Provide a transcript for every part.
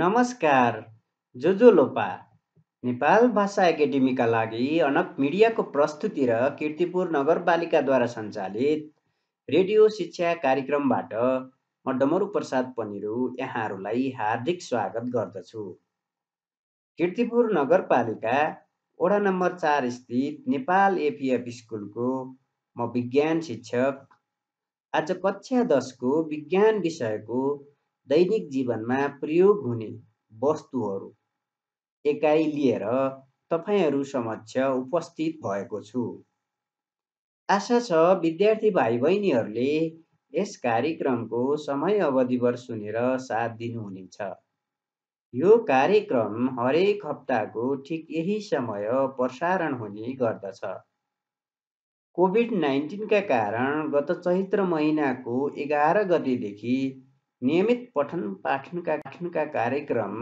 नमस्कार लोपा नेपाल भाषा एकाडेमीका लागि अनक मिडियाको प्रस्तुति र किर्तिपुर नगरपालिकाद्वारा सञ्चालित रेडियो शिक्षा कार्यक्रमबाट म डमरु प्रसाद पनिरु यहाँहरूलाई हार्दिक स्वागत गर्दछु किर्तिपुर नगरपालिका वडा नम्बर चार स्थित नेपाल एपिएफ स्कुलको म विज्ञान शिक्षक आज कक्षा दसको विज्ञान विषयको दैनिक जीवनमा प्रयोग हुने वस्तुहरू एकाइ लिएर तपाईँहरू समक्ष उपस्थित भएको छु आशा छ विद्यार्थी भाइ बहिनीहरूले यस कार्यक्रमको समय अवधिभर सुनेर साथ दिनुहुनेछ यो कार्यक्रम हरेक हप्ताको ठिक यही समय प्रसारण हुने गर्दछ कोभिड नाइन्टिनका कारण गत चैत्र महिनाको एघार गतिदेखि नियमित पठन पाठनका पाठनका कार्यक्रम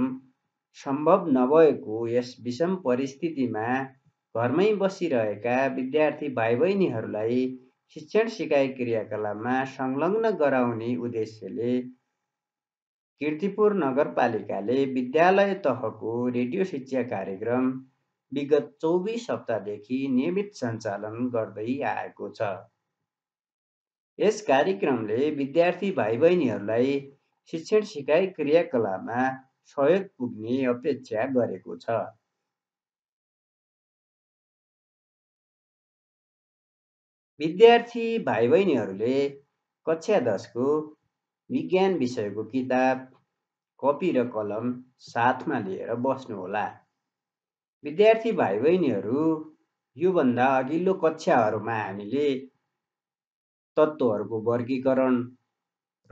सम्भव नभएको यस विषम परिस्थितिमा घरमै बसिरहेका विद्यार्थी भाइ बहिनीहरूलाई शिक्षण सिकाइ क्रियाकलापमा संलग्न गराउने उद्देश्यले किर्तिपुर नगरपालिकाले विद्यालय तहको रेडियो शिक्षा कार्यक्रम विगत चौबिस हप्तादेखि नियमित सञ्चालन गर्दै आएको छ यस कार्यक्रमले विद्यार्थी भाइ बहिनीहरूलाई शिक्षण सिकाइ क्रियाकलापमा सहयोग पुग्ने अपेक्षा गरेको छ विद्यार्थी भाइ बहिनीहरूले कक्षा दसको विज्ञान विषयको किताब कपी र कलम साथमा लिएर बस्नुहोला विद्यार्थी भाइ बहिनीहरू योभन्दा अघिल्लो कक्षाहरूमा हामीले तत्त्वहरूको वर्गीकरण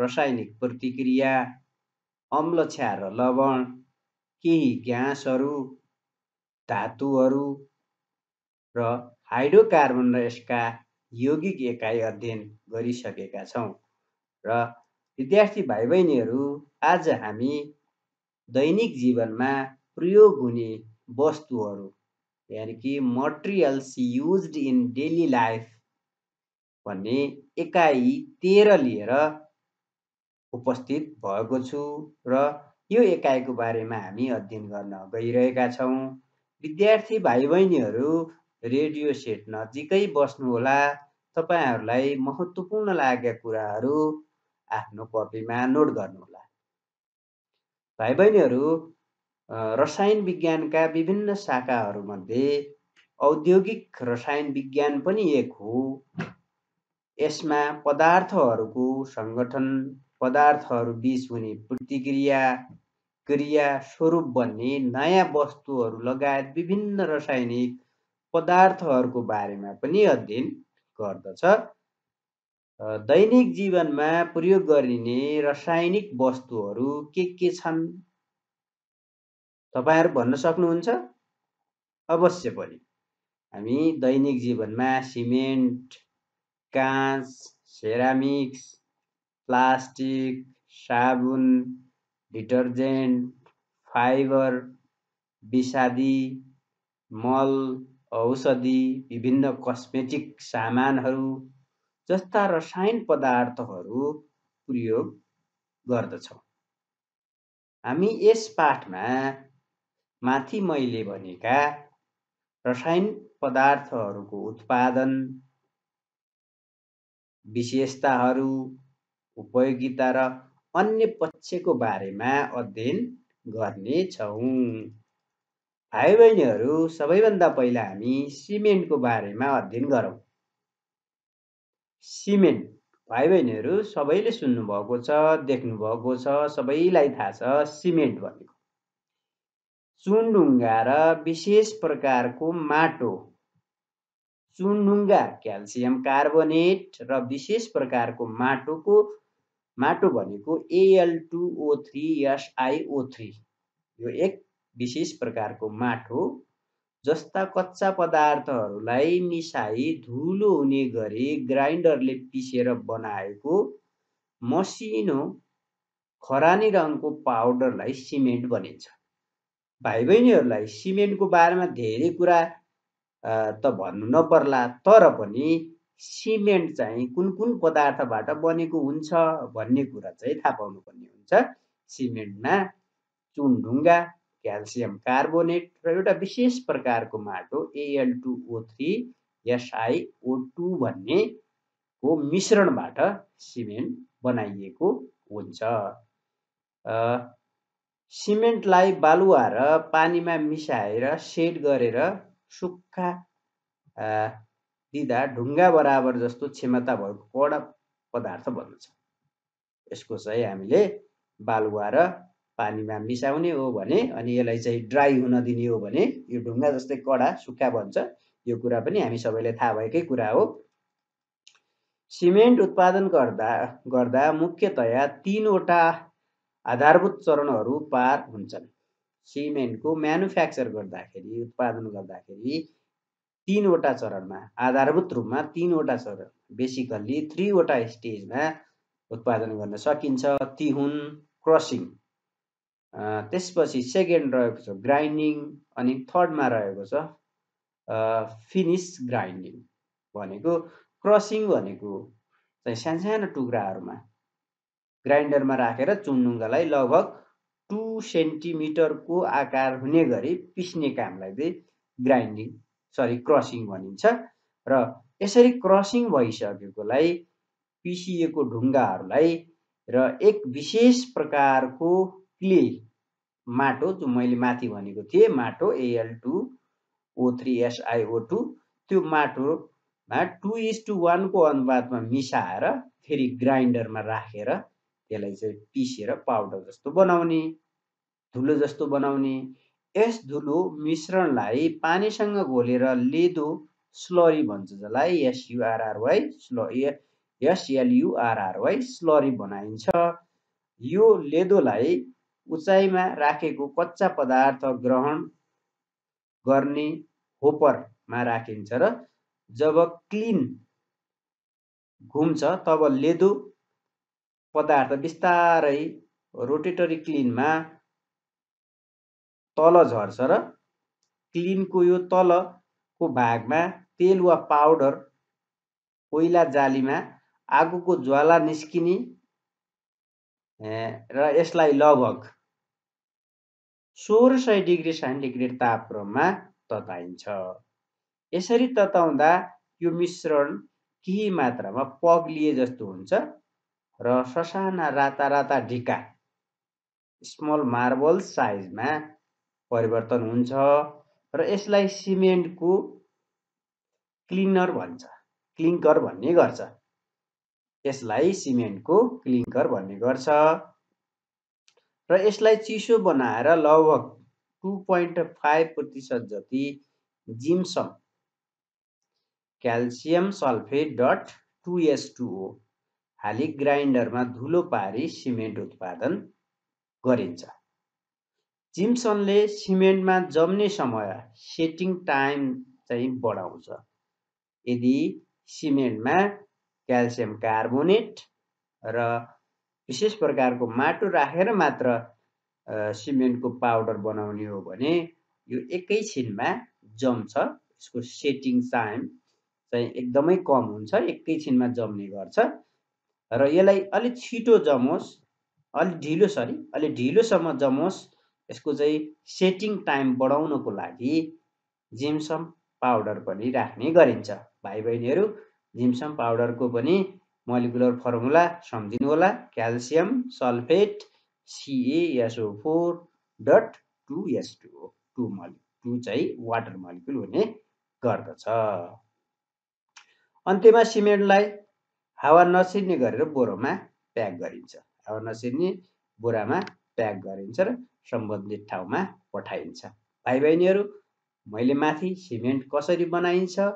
रासायनिक प्रतिक्रिया अम्लक्षा र लवण केही ग्यासहरू धातुहरू र हाइड्रोकार्बन र यसका यौगिक एकाइ अध्ययन गरिसकेका छौँ र विद्यार्थी भाइ बहिनीहरू आज हामी दैनिक जीवनमा प्रयोग हुने वस्तुहरू यानि कि materials use in daily life भन्ने एकाइ तेह्र लिएर उपस्थित भएको छु र यो एकाइको बारेमा हामी अध्ययन गर्न गइरहेका छौँ विद्यार्थी भाइ बहिनीहरू रेडियो सेट नजिकै बस्नुहोला तपाईँहरूलाई महत्त्वपूर्ण लागेका कुराहरू आफ्नो कपीमा नोट गर्नुहोला भाइ बहिनीहरू रसायन विज्ञानका विभिन्न शाखाहरूमध्ये औद्योगिक रसायन विज्ञान पनि एक हो यसमा पदार्थहरूको सङ्गठन पदार्थहरू बिच हुने प्रतिक्रिया क्रिया स्वरूप बन्ने नयाँ वस्तुहरू लगायत विभिन्न रासायनिक पदार्थहरूको बारेमा पनि अध्ययन गर्दछ दैनिक जीवनमा प्रयोग गरिने रासायनिक वस्तुहरू के के छन् तपाईँहरू भन्न सक्नुहुन्छ अवश्य पनि हामी दैनिक जीवनमा सिमेन्ट काँच सेरामिक्स प्लास्टिक साबुन डिटर्जेन्ट फाइबर विषादी मल औषधि विभिन्न कस्मेटिक सामानहरू जस्ता रसायन पदार्थहरू प्रयोग गर्दछौँ हामी यस पाठमा माथि मैले भनेका रसायन पदार्थहरूको उत्पादन विशेषताहरू उपयोगिता र अन्य पक्षको बारेमा अध्ययन गर्नेछौँ भाइ बहिनीहरू सबैभन्दा पहिला हामी सिमेन्टको बारेमा अध्ययन गरौँ सिमेन्ट भाइ बहिनीहरू सबैले सुन्नुभएको छ देख्नुभएको छ सबैलाई थाहा छ सिमेन्ट भनेको चुनढुङ्गा र विशेष प्रकारको माटो चुनडुङ्गा क्याल्सियम कार्बोनेट र विशेष प्रकारको माटोको माटो भनेको A L two O three S I O three यो एक विशेष प्रकारको माटो जस्ता कच्चा पदार्थहरूलाई मिसाई धुलो हुने गरी ग्राइन्डरले पिसेर बनाएको मसिनो खरानी रङको पाउडरलाई सिमेन्ट भनिन्छ भाइ बहिनीहरूलाई सिमेन्टको बारेमा धेरै कुरा त भन्नु नपर्ला तर पनि सिमेन्ट चाहिँ कुन कुन पदार्थबाट बनेको हुन्छ भन्ने कुरा चाहिँ थाहा पाउनुपर्ने हुन्छ सिमेन्टमा चुन ढुङ्गा क्याल्सियम कार्बोनेट र एउटा विशेष प्रकारको माटो A L two O three S I O two भन्ने को मिश्रणबाट सिमेन्ट बनाइएको हुन्छ सिमेन्टलाई बालुवा र पानीमा मिसाएर सेट गरेर सुक्खा दिँदा ढुङ्गा बराबर जस्तो क्षमता भएको कडा पदार्थ भन्छ यसको चाहिँ हामीले बालुवा र पानीमा मिसाउने हो भने अनि यसलाई चाहिँ ड्राई हुन दिने हो भने यो ढुङ्गा जस्तै कडा सुक्खा भन्छ यो कुरा पनि हामी सबैले थाहा भएकै कुरा हो सिमेन्ट उत्पादन गर्दा गर्दा मुख्यतया तिनवटा आधारभूत चरणहरू पार हुन्छन् सिमेन्टको म्यानुफ्याक्चर गर्दाखेरि उत्पादन गर्दाखेरि तिनवटा चरणमा आधारभूत रूपमा तिनवटा चरण बेसिकल्ली थ्रीवटा स्टेजमा उत्पादन गर्न सकिन्छ ती हुन् क्रसिङ त्यसपछि सेकेन्ड रहेको छ ग्राइन्डिङ अनि थर्डमा रहेको छ फिनिस ग्राइन्डिङ भनेको क्रसिङ भनेको चाहिँ सानसानो टुक्राहरूमा ग्राइन्डरमा राखेर चुनडुङ्गालाई लगभग टु सेन्टिमिटरको आकार हुने गरी पिस्ने कामलाई चाहिँ ग्राइन्डिङ सरी क्रसिङ भनिन्छ र यसरी क्रसिङ भइसकेकोलाई पिसिएको ढुङ्गाहरूलाई र एक विशेष प्रकारको क्ले माटो जो मैले माथि भनेको थिएँ माटो A L two O three S I O two त्यो माटोमा टु इज टु वानको अनुपातमा मिसाएर फेरि ग्राइन्डरमा राखेर त्यसलाई चाहिँ पिसेर पाउडर जस्तो बनाउने धुलो जस्तो बनाउने यस धुलो मिश्रणलाई पानीसँग घोलेर लेदो स्लरी भन्छ जसलाई एसयुआरआरवाई स्ल एसएलयुआरआरवाई स्लरी बनाइन्छ यो लेदोलाई उचाइमा राखेको कच्चा पदार्थ ग्रहण गर्ने होपरमा राखिन्छ र जब क्लिन घुम्छ तब लेदो पदार्थ बिस्तारै रोटेटरी क्लिनमा तल झर्छ र क्लिनको यो तलको भागमा तेल वा पाउडर कोइला जालीमा आगोको ज्वाला निस्किने र यसलाई लगभग सोह्र सय डिग्री सेन्टिग्रेड तापक्रममा तताइन्छ यसरी तताउँदा यो मिश्रण केही मात्रामा पग्लिए जस्तो हुन्छ र ससाना राता राता ढिका स्मल मार्बल साइजमा परिवर्तन हुन्छ र यसलाई सिमेन्टको क्लिनर भन्छ क्लिङ्कर भन्ने गर्छ यसलाई सिमेन्टको क्लिङ्कर भन्ने गर्छ र यसलाई चिसो बनाएर लगभग टु पोइन्ट फाइभ प्रतिशत जति gypsum calcium sulphate dot two S हो हाली ग्राइन्डरमा धुलो पारी सिमेन्ट उत्पादन गरिन्छ जिम्सनले सिमेन्टमा जम्ने समय सेटिङ टाइम चाहिँ बढाउँछ यदि सिमेन्टमा क्याल्सियम कार्बोनेट र विशेष प्रकारको माटो राखेर मात्र सिमेन्टको पाउडर बनाउने हो भने यो एकैछिनमा जम्छ यसको सेटिङ टाइम चाहिँ एकदमै कम हुन्छ एकैछिनमा जम्ने गर्छ र यसलाई अलिक छिटो जमोस् अलिक ढिलो सरी अलिक ढिलोसम्म जमोस् यसको चाहिँ सेटिङ टाइम बढाउनको लागि जिम्सम पाउडर पनि राख्ने गरिन्छ भाइ बहिनीहरू जिम्सम पाउडरको पनि मलिकुलर फर्मुला सम्झिनु होला calcium sulphate C A S O four dot two S two two मलि टु चाहिँ वाटर मलिकुल हुने गर्दछ अन्त्यमा सिमेन्टलाई हावा नछिर्ने गरेर बोरोमा प्याक गरिन्छ हावा नछिर्ने बोरामा प्याक गरिन्छ र सम्बन्धित ठाउँमा पठाइन्छ भाइ बहिनीहरू मैले माथि सिमेन्ट कसरी बनाइन्छ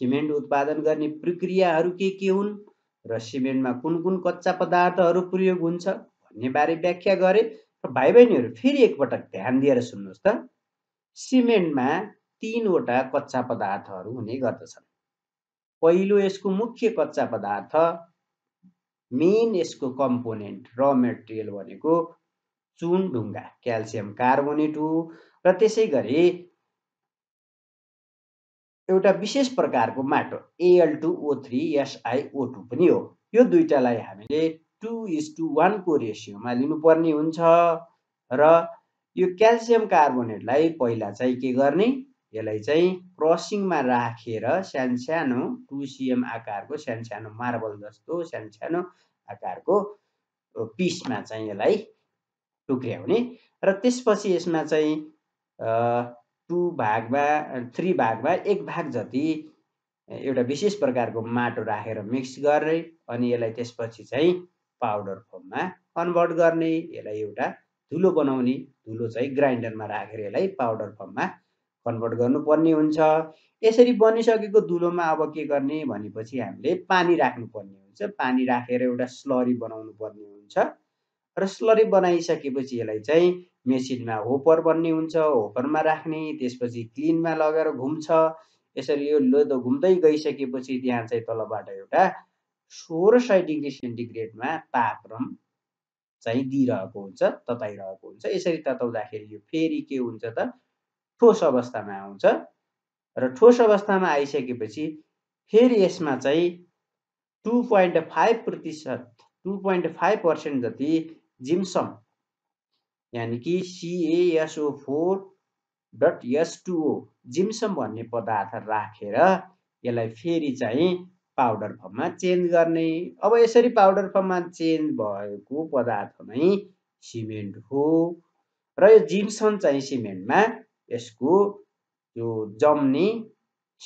सिमेन्ट उत्पादन गर्ने प्रक्रियाहरू के के हुन् र सिमेन्टमा कुन कुन कच्चा पदार्थहरू प्रयोग हुन्छ भन्ने बारे व्याख्या गरे र भाइ बहिनीहरू फेरि एकपटक ध्यान दिएर सुन्नुहोस् त सिमेन्टमा तिनवटा कच्चा पदार्थहरू हुने गर्दछन् पहिलो यसको मुख्य कच्चा पदार्थ मेन यसको कम्पोनेन्ट र मेटेरियल भनेको चुन ढुङ्गा क्याल्सियम कार्बोनेट हो र त्यसै गरी एउटा विशेष प्रकारको माटो A L two O three S I O two पनि हो यो दुइटालाई हामीले टु इज टू वानको रेसियोमा लिनुपर्ने हुन्छ र यो क्याल्सियम कार्बोनेटलाई पहिला चाहिँ के गर्ने यसलाई चाहिँ क्रसिङमा राखेर सानसानो टु सिएम आकारको सानसानो मार्बल जस्तो सानसानो आकारको पिसमा चाहिँ यसलाई टुक्र्याउने र त्यसपछि यसमा चाहिँ टु भागमा थ्री भागमा एक भाग जति एउटा विशेष प्रकारको माटो राखेर मिक्स गर्ने अनि यसलाई त्यसपछि चाहिँ पाउडर फर्ममा कन्भर्ट गर्ने यसलाई एउटा धुलो बनाउने धुलो चाहिँ ग्राइन्डरमा राखेर यसलाई पाउडर फर्ममा कन्भर्ट गर्नुपर्ने हुन्छ यसरी बनिसकेको दुलोमा अब के गर्ने भनेपछि हामीले पानी राख्नुपर्ने हुन्छ पानी राखेर एउटा स्लरी बनाउनु पर्ने हुन्छ र स्लरी बनाइसकेपछि यसलाई चाहिँ मेसिनमा होपर बन्ने हुन्छ होपरमा राख्ने त्यसपछि क्लिनमा लगेर घुम्छ यसरी यो लोदो घुम्दै गइसकेपछि त्यहाँ चाहिँ तलबाट एउटा सोह्र सय डिग्री सेन्टिग्रेडमा तापक्रम चाहिँ दिइरहेको हुन्छ तताइरहेको हुन्छ यसरी तताउँदाखेरि यो फेरि के हुन्छ त ठोस अवस्थामा आउँछ र ठोस अवस्थामा आइसकेपछि फेरि यसमा चाहिँ टु पोइन्ट फाइभ प्रतिशत टु पोइन्ट फाइभ पर्सेन्ट जति जिम्सम यानि कि C A S O four dot S two O gypsum भन्ने पदार्थ राखेर यसलाई फेरि चाहिँ पाउडर फर्ममा चेन्ज गर्ने अब यसरी पाउडर फर्ममा चेन्ज भएको पदार्थ नै सिमेन्ट हो र यो जिम्सन चाहिँ सिमेन्टमा यसको त्यो जम्ने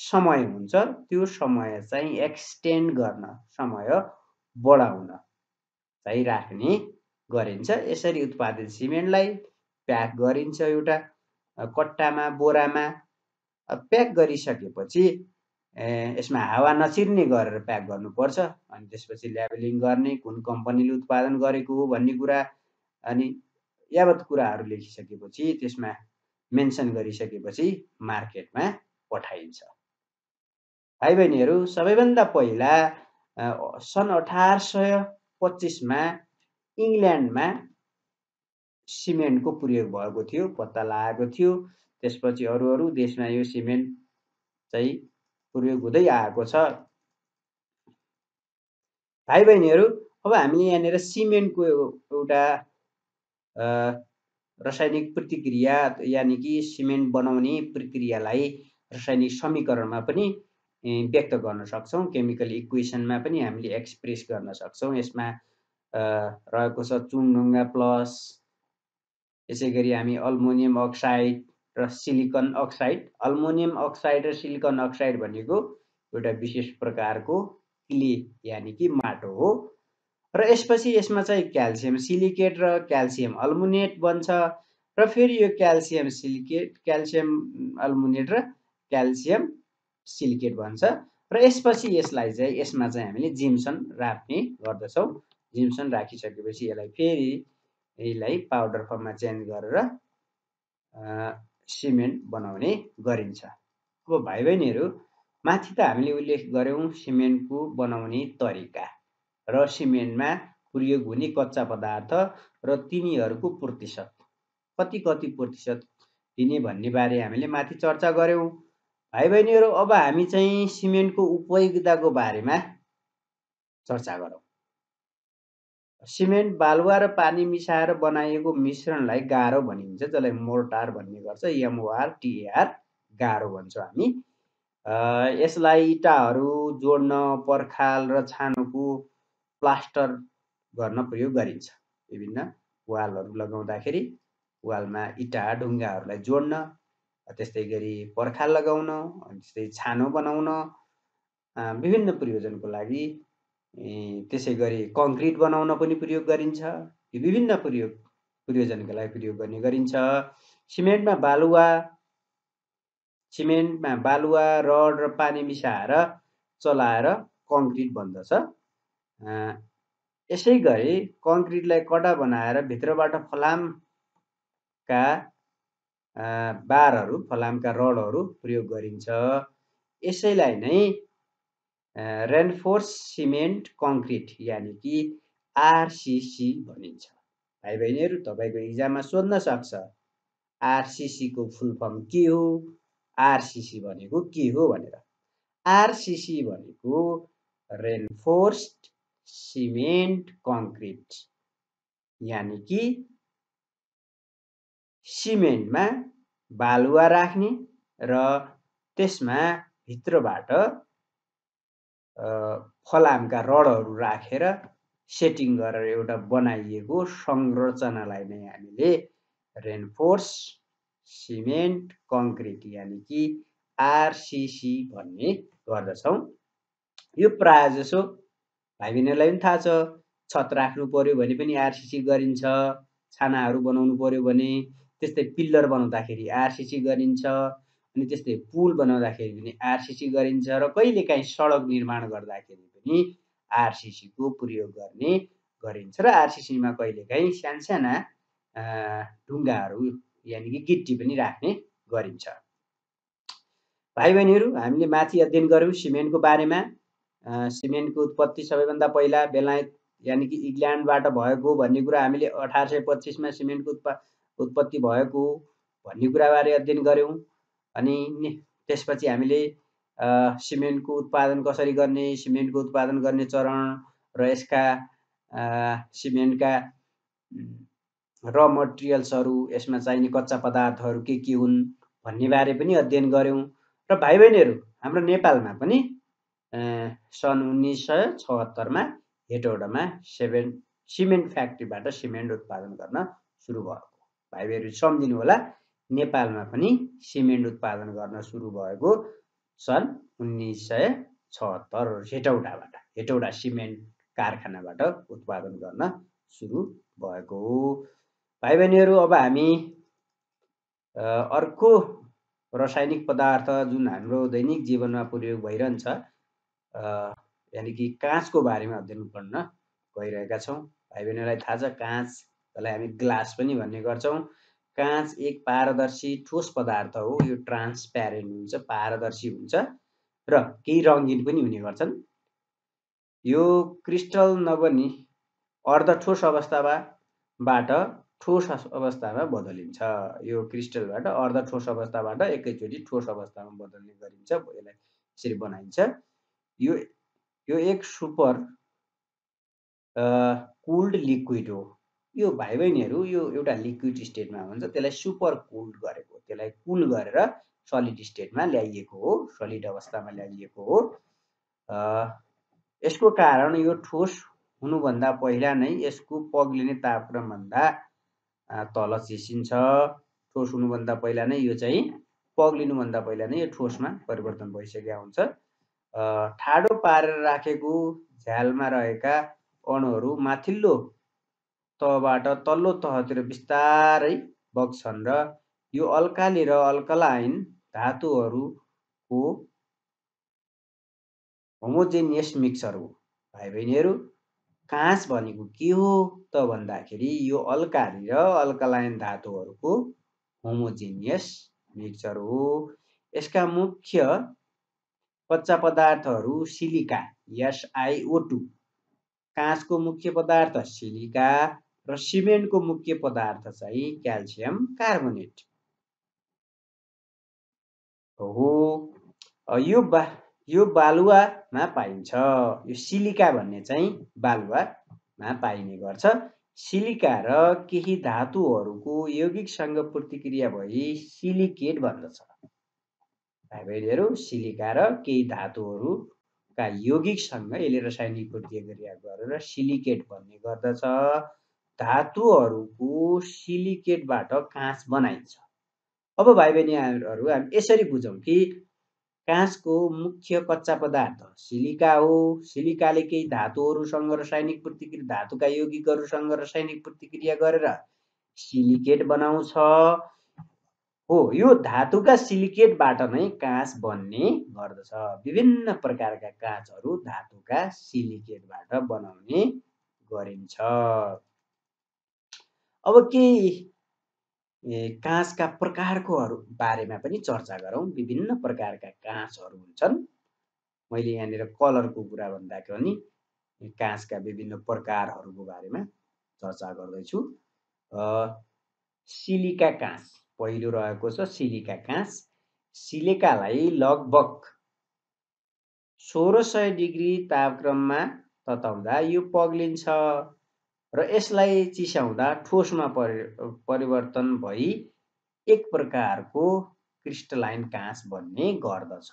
समय हुन्छ त्यो समय चाहिँ एक्सटेन्ड गर्न समय बढाउन चाहिँ राख्ने गरिन्छ यसरी उत्पादित सिमेन्टलाई प्याक गरिन्छ एउटा कट्टामा बोरामा प्याक गरिसकेपछि यसमा हावा नचिर्ने गरेर प्याक गर्नुपर्छ अनि त्यसपछि ल्याबलिङ गर्ने कुन कम्पनीले उत्पादन गरेको हो भन्ने कुरा अनि यावत कुराहरू लेखिसकेपछि त्यसमा मेन्सन गरिसकेपछि मार्केटमा पठाइन्छ भाइ बहिनीहरू सबैभन्दा पहिला सन् अठार सय पच्चिसमा इङ्ल्यान्डमा सिमेन्टको प्रयोग भएको थियो पत्ता लागेको थियो त्यसपछि अरू अरू देशमा यो सिमेन्ट चाहिँ प्रयोग हुँदै आएको छ भाइ बहिनीहरू अब हामी यहाँनिर सिमेन्टको एउटा रासायनिक प्रतिक्रिया यानि कि सिमेन्ट बनाउने प्रक्रियालाई रासायनिक समीकरणमा पनि व्यक्त गर्न सक्छौँ केमिकल इक्वेसनमा पनि हामीले एक्सप्रेस गर्न सक्छौँ यसमा रहेको छ चुङढुङ्गा प्लस यसै गरी हामी अल्मोनियम अक्साइड र सिलिकन अक्साइड अल्मोनियम अक्साइड र सिलिकन अक्साइड भनेको एउटा विशेष प्रकारको क्ले यानि कि माटो हो र यसपछि यसमा चाहिँ क्याल्सियम सिलिकेट र क्याल्सियम अल्मुनेट बन्छ र फेरि यो क्याल्सियम सिलिकेट क्याल्सियम अल्मुनेट र क्याल्सियम सिलिकेट भन्छ र यसपछि यसलाई चाहिँ यसमा चाहिँ हामीले जिम्सन राख्ने गर्दछौँ जिम्सन राखिसकेपछि यसलाई फेरि यसलाई पाउडर फर्ममा चेन्ज गरेर सिमेन्ट बनाउने गरिन्छ अब भाइ बहिनीहरू माथि त हामीले उल्लेख गऱ्यौँ सिमेन्टको बनाउने तरिका र सिमेन्टमा प्रयोग हुने कच्चा पदार्थ र तिनीहरूको प्रतिशत कति कति प्रतिशत दिने भन्ने बारे हामीले माथि चर्चा गऱ्यौँ भाइ बहिनीहरू अब हामी चाहिँ सिमेन्टको उपयोगिताको बारेमा चर्चा गरौँ सिमेन्ट बालुवा र पानी मिसाएर बनाइएको मिश्रणलाई गाह्रो भनिन्छ जसलाई मोर्टार भन्ने गर्छ एमओआर टिएआर गाह्रो भन्छौँ हामी यसलाई इँटाहरू जोड्न पर्खाल र छानोको प्लास्टर गर्न प्रयोग गरिन्छ विभिन्न वालहरू लगाउँदाखेरि वालमा इँटा ढुङ्गाहरूलाई जोड्न त्यस्तै गरी पर्खा लगाउन त्यस्तै छानो बनाउन विभिन्न प्रयोजनको लागि त्यसै गरी कङ्क्रिट बनाउन पनि प्रयोग गरिन्छ यो विभिन्न प्रयोग प्रयोजनको लागि प्रयोग गर्ने गरिन्छ सिमेन्टमा बालुवा सिमेन्टमा बालुवा रड र पानी मिसाएर चलाएर कङ्क्रिट बन्दछ यसै गरी कङ्क्रिटलाई कडा बनाएर भित्रबाट फलामका बारहरू फलामका रडहरू प्रयोग गरिन्छ यसैलाई नै रेनफोर्स सिमेन्ट कङ्क्रिट यानि कि आरसिसी भनिन्छ भाइ बहिनीहरू तपाईँको इक्जाममा सोध्न सक्छ आरसिसीको फुल फर्म के हो आरसिसी भनेको के हो भनेर आरसिसी भनेको रेनफोर्स्ड सिमेन्ट कङ्क्रिट यानि कि सिमेन्टमा बालुवा राख्ने र त्यसमा भित्रबाट फलामका रडहरू राखेर सेटिङ गरेर एउटा बनाइएको संरचनालाई नै हामीले रेनफोर्स सिमेन्ट कङ्क्रिट यानि कि आरसिसी भन्ने गर्दछौँ यो प्रायः जसो भाइ बहिनीहरूलाई पनि थाहा छ छत राख्नु पऱ्यो भने पनि आरसिसी गरिन्छ छानाहरू बनाउनु पऱ्यो भने त्यस्तै पिल्लर बनाउँदाखेरि आरसिसी गरिन्छ अनि त्यस्तै पुल बनाउँदाखेरि पनि आरसिसी गरिन्छ र कहिलेकाहीँ सडक निर्माण गर्दाखेरि पनि आरसिसीको प्रयोग गर्ने गरिन्छ र आरसिसीमा कहिलेकाहीँ साना ढुङ्गाहरू यानि कि गिट्टी पनि राख्ने गरिन्छ भाइ बहिनीहरू हामीले माथि अध्ययन गऱ्यौँ सिमेन्टको बारेमा सिमेन्टको उत्पत्ति सबैभन्दा पहिला बेलायत यानि कि इङ्ल्यान्डबाट भएको भन्ने कुरा हामीले अठार सय पच्चिसमा सिमेन्टको उत्पा उत्पत्ति भएको भन्ने कुराबारे अध्ययन गऱ्यौँ अनि त्यसपछि हामीले सिमेन्टको उत्पादन कसरी गर्ने सिमेन्टको उत्पादन गर्ने चरण र यसका सिमेन्टका र मटेरियल्सहरू यसमा चाहिने कच्चा पदार्थहरू के के हुन् भन्नेबारे पनि अध्ययन गऱ्यौँ र भाइ बहिनीहरू हाम्रो नेपालमा पनि सन् उन्नाइस सय छहत्तरमा हेटौडामा सेभेन सिमेन्ट फ्याक्ट्रीबाट सिमेन्ट उत्पादन गर्न सुरु भएको भाइ बहिनी सम्झिनु होला नेपालमा पनि सिमेन्ट उत्पादन गर्न सुरु भएको सन् उन्नाइस सय छहत्तर हेटौडाबाट हेटौडा सिमेन्ट कारखानाबाट उत्पादन गर्न सुरु भएको हो भाइ बहिनीहरू अब हामी अर्को रासायनिक पदार्थ जुन हाम्रो दैनिक जीवनमा प्रयोग भइरहन्छ यानि कि काँचको बारेमा अध्ययन गर्न गइरहेका छौँ भाइ बहिनीहरूलाई थाहा छ काँचलाई हामी ग्लास पनि भन्ने गर्छौँ काँच एक पारदर्शी ठोस पदार्थ हो यो ट्रान्सप्यारेन्ट हुन्छ पारदर्शी हुन्छ र केही रङ्गिन पनि हुने गर्छन् यो क्रिस्टल नबनी अर्ध ठोस अवस्थाबाट ठोस अवस्थामा बदलिन्छ यो क्रिस्टलबाट अर्ध ठोस अवस्थाबाट एकैचोटि ठोस अवस्थामा बदल्ने गरिन्छ यसलाई यसरी बनाइन्छ यो यो एक सुपर कुल्ड लिक्विड हो यो भाइ बहिनीहरू यो एउटा लिक्विड स्टेटमा हुन्छ त्यसलाई सुपर कुल्ड गरेको त्यसलाई कुल गरेर सलिड स्टेटमा ल्याइएको हो सलिड अवस्थामा ल्याइएको हो यसको कारण यो ठोस हुनुभन्दा पहिला नै यसको पग्लिने तापक्रमभन्दा तल चिसिन्छ ठोस हुनुभन्दा पहिला नै यो चाहिँ पग्लिनुभन्दा पहिला नै यो ठोसमा परिवर्तन भइसकेका हुन्छ ठाडो पारेर राखेको झ्यालमा रहेका अणुहरू माथिल्लो तहबाट तल्लो तहतिर बिस्तारै बग्छन् र यो अल्काली र अल्कलाइन धातुहरूको होमोजेनियस मिक्सर हो भाइ बहिनीहरू काँस भनेको के हो त भन्दाखेरि यो अल्काली र अल्कलाइन धातुहरूको होमोजेनियस मिक्सर हो यसका मुख्य कच्चा पदार्थहरू सिलिका एसआइओ टू काँचको मुख्य पदार्थ सिलिका र सिमेन्टको मुख्य पदार्थ चाहिँ क्याल्सियम कार्बोनेट हो यो बा यो बालुवामा पाइन्छ यो सिलिका भन्ने चाहिँ बालुवामा पाइने गर्छ सिलिका र केही धातुहरूको यौगिकसँग प्रतिक्रिया भई सिलिकेट भन्दछ भाइ बहिनीहरू सिलिका र केही धातुहरूका यौगिकसँग यसले रासायनिक प्रतिक्रिया गरेर सिलिकेट भन्ने गर्दछ धातुहरूको सिलिकेटबाट काँच बनाइन्छ अब भाइ बहिनीहरू हामी यसरी बुझौँ कि काँचको मुख्य कच्चा पदार्थ सिलिका हो सिलिकाले केही धातुहरूसँग रासायनिक प्रतिक्रिया धातुका यौगिकहरूसँग रासायनिक प्रतिक्रिया गरेर सिलिकेट बनाउँछ हो यो धातुका सिलिकेटबाट नै काँच बन्ने गर्दछ विभिन्न प्रकारका काँचहरू धातुका सिलिकेटबाट बनाउने गरिन्छ अब केही काँचका प्रकारकोहरू बारेमा पनि चर्चा गरौँ विभिन्न प्रकारका काँचहरू हुन्छन् मैले यहाँनिर कलरको कुरा भन्दाखेरि पनि काँचका विभिन्न प्रकारहरूको बारेमा चर्चा गर्दैछु सिलिका काँच पहिलो रहेको छ सिलिका काँस सिलिकालाई लगभग सोह्र सय डिग्री तापक्रममा तताउँदा यो पग्लिन्छ र यसलाई चिस्याउँदा ठोसमा परि परिवर्तन भई एक प्रकारको क्रिस्टलाइन काँस बन्ने गर्दछ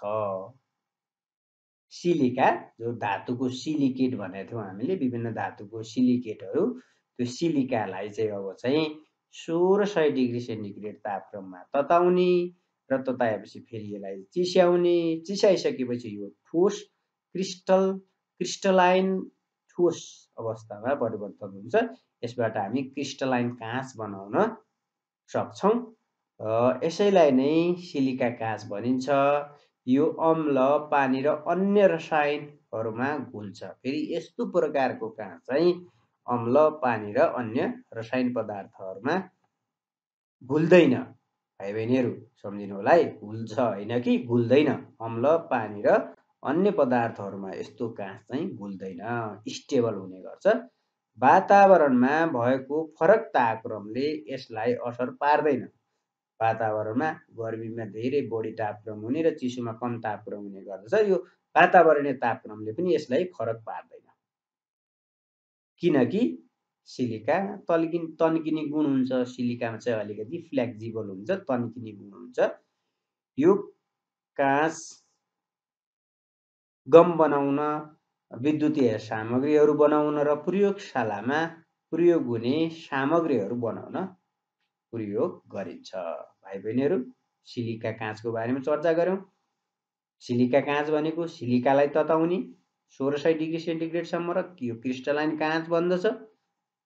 सिलिका जो धातुको सिलिकेट भनेको थियौँ हामीले विभिन्न धातुको सिलिकेटहरू त्यो सिलिकालाई चाहिँ अब चाहिँ सोह्र सय डिग्री सेन्टिग्रेड तापक्रममा तताउने र तताएपछि फेरि यसलाई चिस्याउने चिस्याइसकेपछि यो ठोस क्रिस्टल क्रिस्टलाइन ठोस अवस्थामा परिवर्तन हुन्छ यसबाट हामी क्रिस्टलाइन काँच बनाउन सक्छौँ यसैलाई नै सिलिका काँच भनिन्छ यो अम्ल पानी र अन्य रसायनहरूमा घुल्छ फेरि यस्तो प्रकारको काँच चाहिँ अम्ल पानी र अन्य रसायन पदार्थहरूमा भुल्दैन भाइ बहिनीहरू सम्झिनु होला है भुल्छ होइन कि भुल्दैन अम्ल पानी र अन्य पदार्थहरूमा यस्तो काँस चाहिँ भुल्दैन स्टेबल हुने गर्छ वातावरणमा भएको फरक तापक्रमले यसलाई असर पार्दैन वातावरणमा गर्मीमा धेरै बढी तापक्रम हुने र चिसोमा कम तापक्रम हुने गर्दछ यो वातावरणीय तापक्रमले पनि यसलाई फरक पार्दैन किनकि सिलिका तल्किन तन्किने गुण हुन्छ सिलिकामा चाहिँ अलिकति फ्ल्याक्जिबल हुन्छ तन्किने गुण हुन्छ यो काँस गम बनाउन विद्युतीय सामग्रीहरू बनाउन र प्रयोगशालामा प्रयोग हुने सामग्रीहरू बनाउन प्रयोग गरिन्छ भाइ बहिनीहरू सिलिका काँचको बारेमा चर्चा गऱ्यौँ सिलिका काँच भनेको सिलिकालाई तताउने सोह्र सय डिग्री सेन्टिग्रेडसम्म र यो क्रिस्टलाइन काँच बन्दछ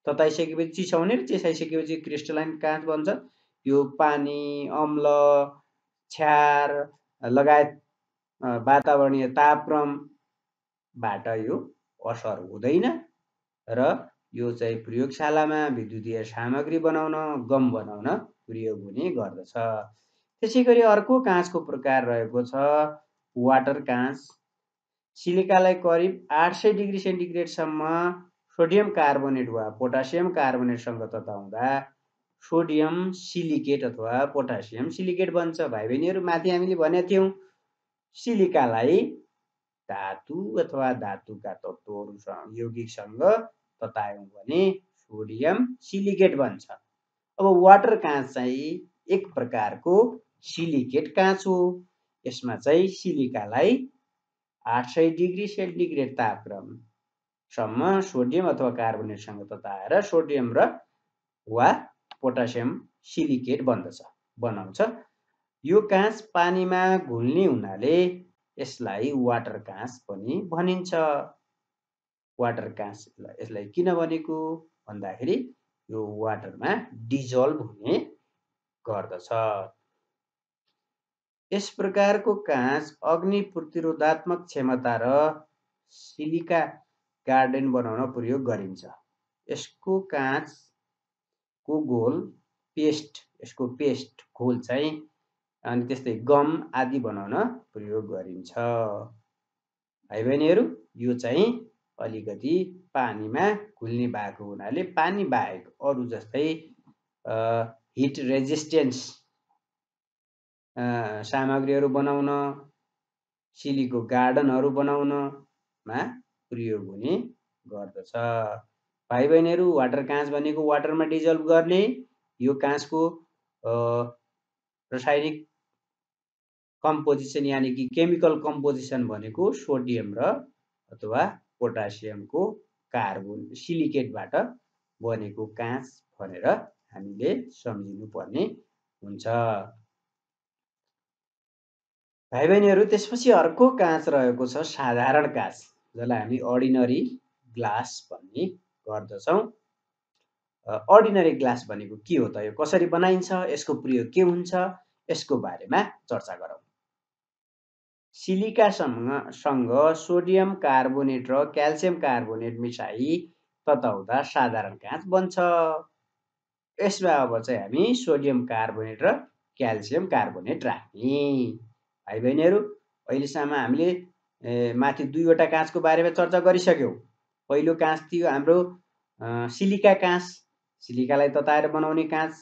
तताइसकेपछि चिसाउने र चिसाइसकेपछि क्रिस्टलाइन काँच बन्छ यो पानी अम्ल छ्यार लगायत वातावरणीय तापक्रमबाट यो असर हुँदैन र यो चाहिँ प्रयोगशालामा विद्युतीय सामग्री बनाउन गम बनाउन प्रयोग हुने गर्दछ त्यसै गरी अर्को काँचको प्रकार रहेको छ वाटर काँच सिलिकालाई करिब आठ सय डिग्री सेन्टिग्रेडसम्म सोडियम कार्बोनेट वा पोटासियम कार्बोनेटसँग तताउँदा सोडियम सिलिकेट अथवा पोटासियम सिलिकेट बन्छ भाइ बहिनीहरू माथि हामीले भनेको थियौँ सिलिकालाई धातु अथवा धातुका तत्त्वहरूसँग यौगिकसँग ततायौँ भने सोडियम सिलिकेट बन्छ अब वाटर काँच चाहिँ एक प्रकारको सिलिकेट काँच हो यसमा चाहिँ सिलिकालाई आठ सय डिग्री सेन्टिग्रेड तापक्रमसम्म सोडियम अथवा कार्बोनेटसँग तताएर सोडियम र वा पोटासियम सिलिकेट बन्दछ बनाउँछ यो काँस पानीमा घुल्ने हुनाले यसलाई वाटर काँस पनि भनिन्छ वाटर काँस यसलाई किन भनेको भन्दाखेरि यो वाटरमा डिजल्भ हुने गर्दछ यस प्रकारको काँच अग्नि प्रतिरोधात्मक क्षमता र सिलिका गार्डन बनाउन प्रयोग गरिन्छ यसको काँचको घोल पेस्ट यसको पेस्ट घोल चाहिँ अनि त्यस्तै गम आदि बनाउन प्रयोग गरिन्छ भाइ बहिनीहरू यो चाहिँ अलिकति पानीमा घुल्ने भएको हुनाले पानी बाहेक अरू जस्तै हिट रेजिस्टेन्स सामग्रीहरू बनाउन सिलीको गार्डनहरू बनाउनमा प्रयोग हुने गर्दछ भाइ बहिनीहरू वाटर काँच भनेको वाटरमा डिजल्भ गर्ने यो काँचको रासायनिक कम्पोजिसन यानि कि केमिकल कम्पोजिसन भनेको सोडियम र अथवा पोटासियमको कार्बोन सिलिकेटबाट बनेको काँच भनेर हामीले सम्झिनुपर्ने हुन्छ भाइ बहिनीहरू त्यसपछि अर्को काँच रहेको छ साधारण काँच जसलाई हामी अर्डिनरी ग्लास भन्ने गर्दछौँ अर्डिनरी ग्लास भनेको के हो त यो कसरी बनाइन्छ यसको प्रयोग के हुन्छ यसको बारेमा चर्चा गरौँ सिलिकासँग सँग सोडियम कार्बोनेट र क्याल्सियम कार्बोनेट मिसाई तताउँदा साधारण काँच बन्छ यसमा अब चाहिँ हामी सोडियम कार्बोनेट र क्याल्सियम कार्बोनेट राख्ने भाइ बहिनीहरू अहिलेसम्म हामीले माथि दुईवटा काँचको बारेमा चर्चा गरिसक्यौँ पहिलो काँच थियो हाम्रो सिलिका काँस सिलिकालाई तताएर बनाउने काँच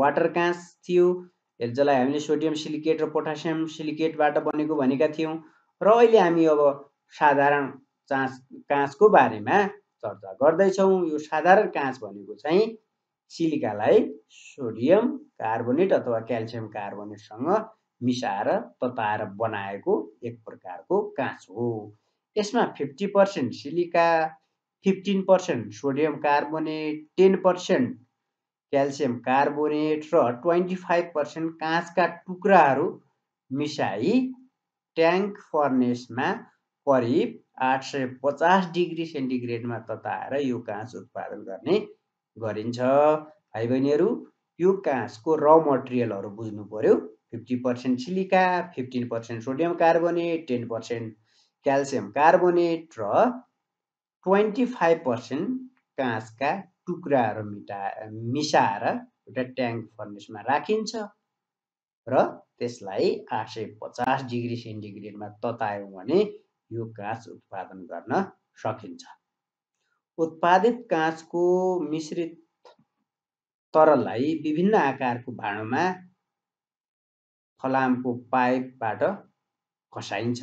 वाटर काँच थियो जसलाई हामीले सोडियम सिलिकेट र पोटासियम सिलिकेटबाट बनेको भनेका थियौँ र अहिले हामी अब साधारण चाँच काँचको बारेमा चर्चा गर्दैछौँ यो साधारण काँच भनेको चाहिँ सिलिकालाई सोडियम कार्बोनेट अथवा क्याल्सियम कार्बोनेटसँग मिसाएर तताएर बनाएको एक प्रकारको काँच हो यसमा fifty percent silica fifteen percent sodium carbonate ten percent calcium carbonate र ट्वेन्टी फाइभ पर्सेन्ट काँचका टुक्राहरू मिसाई ट्याङ्क फर्नेसमा करिब आठ सय पचास डिग्री सेन्टिग्रेडमा तताएर यो काँच उत्पादन गर्ने गरिन्छ भाइ बहिनीहरू यो काँचको र मटेरियलहरू बुझ्नु पर्यो fifty percent silica fifteen percent sodium carbonate ten percent calcium carbonate र ट्वेन्टी फाइभ पर्सेन्ट काँसका टुक्राहरू मिटा मिसाएर एउटा ट्याङ्क फर्नेसमा राखिन्छ र त्यसलाई आठ सय पचास डिग्री सेन्टिग्रेडमा ततायौँ भने यो काँच उत्पादन गर्न सकिन्छ उत्पादित काँचको मिश्रित तरललाई विभिन्न आकारको भाँडोमा फलामको पाइपबाट खसाइन्छ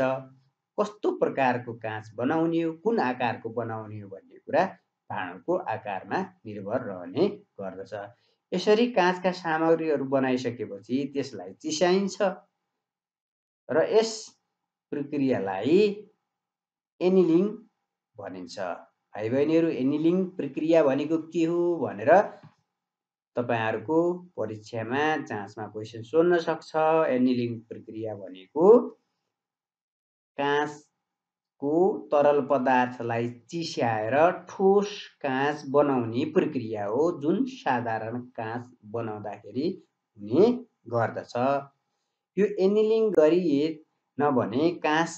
कस्तो प्रकारको काँच बनाउने हो कुन आकारको बनाउने हो भन्ने कुरा भाँडोको आकारमा निर्भर रहने गर्दछ यसरी काँचका सामग्रीहरू बनाइसकेपछि त्यसलाई चिसाइन्छ र यस प्रक्रियालाई एनिलिङ भनिन्छ भाइ बहिनीहरू एनिलिङ प्रक्रिया भनेको के हो भनेर तपाईँहरूको परीक्षामा जाँचमा क्वेसन सोध्न सक्छ एनिलिङ प्रक्रिया भनेको काँसको तरल पदार्थलाई चिस्याएर ठोस काँस बनाउने प्रक्रिया हो जुन साधारण काँस बनाउँदाखेरि हुने गर्दछ यो एनिलिङ गरिएन नभने काँस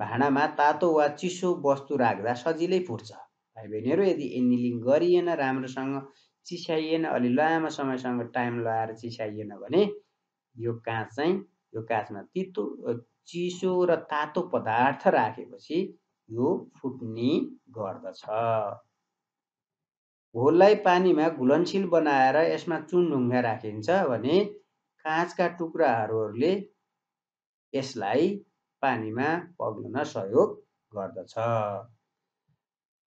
भाँडामा तातो वा चिसो वस्तु राख्दा सजिलै फुट्छ भाइ बहिनीहरू यदि एनिलिङ गरिएन राम्रोसँग चिसाइएन अलि लामो समयसँग टाइम लगाएर चिसाइएन भने यो काँच चाहिँ यो काँचमा तितो चिसो र तातो पदार्थ राखेपछि यो फुट्ने गर्दछ घोललाई पानीमा घुलनशील बनाएर यसमा चुन ढुङ्गा राखिन्छ भने काँचका टुक्राहरूले यसलाई पानीमा पग्न सहयोग गर्दछ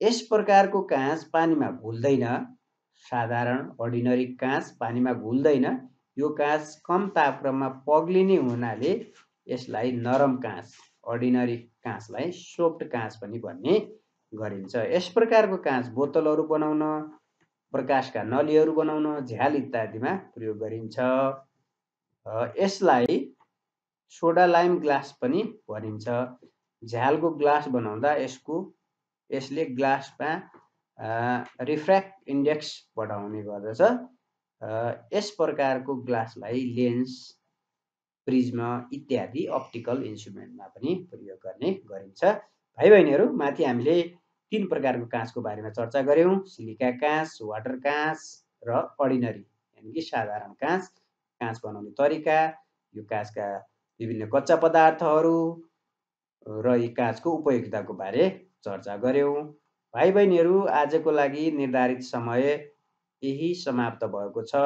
यस प्रकारको काँच पानीमा घुल्दैन साधारण अर्डिनरी काँस पानीमा घुल्दैन यो काँस कम तापक्रममा पग्लिने हुनाले यसलाई नरम काँस अर्डिनरी काँसलाई सोफ्ट काँस पनि भन्ने गरिन्छ यस प्रकारको काँस बोतलहरू बनाउन प्रकाशका नलीहरू बनाउन झ्याल इत्यादिमा प्रयोग गरिन्छ यसलाई सोडा लाइम ग्लास पनि भनिन्छ झ्यालको ग्लास बनाउँदा यसको यसले ग्लासमा रिफ्रेक्ट इन्डेक्स बढाउने गर्दछ यस प्रकारको ग्लासलाई लेन्स प्रिज्म इत्यादि अप्टिकल इन्स्ट्रुमेन्टमा पनि प्रयोग गर्ने गरिन्छ भाइ बहिनीहरू माथि हामीले तिन प्रकारको काँचको बारेमा चर्चा गऱ्यौँ सिलिका काँच वाटर काँच र अर्डिनरी यानि कि साधारण काँच काँच बनाउने तरिका यो काँचका विभिन्न कच्चा पदार्थहरू र यी काँचको उपयोगिताको बारे चर्चा गऱ्यौँ भाइ बहिनीहरू आजको लागि निर्धारित समय यही समाप्त भएको छ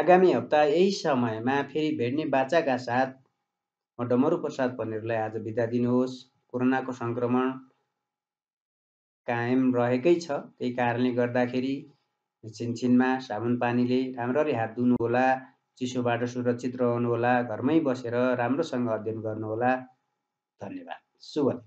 आगामी हप्ता यही समयमा फेरि भेट्ने बाचाका साथ म डमरु प्रसाद पनिरलाई आज बिदा दिनुहोस् कोरोनाको सङ्क्रमण कायम रहेकै छ त्यही कारणले गर्दाखेरि छिनछिनमा साबुन पानीले राम्ररी हात धुनुहोला चिसोबाट सुरक्षित रहनुहोला घरमै बसेर राम्रोसँग अध्ययन गर्नुहोला धन्यवाद शुभ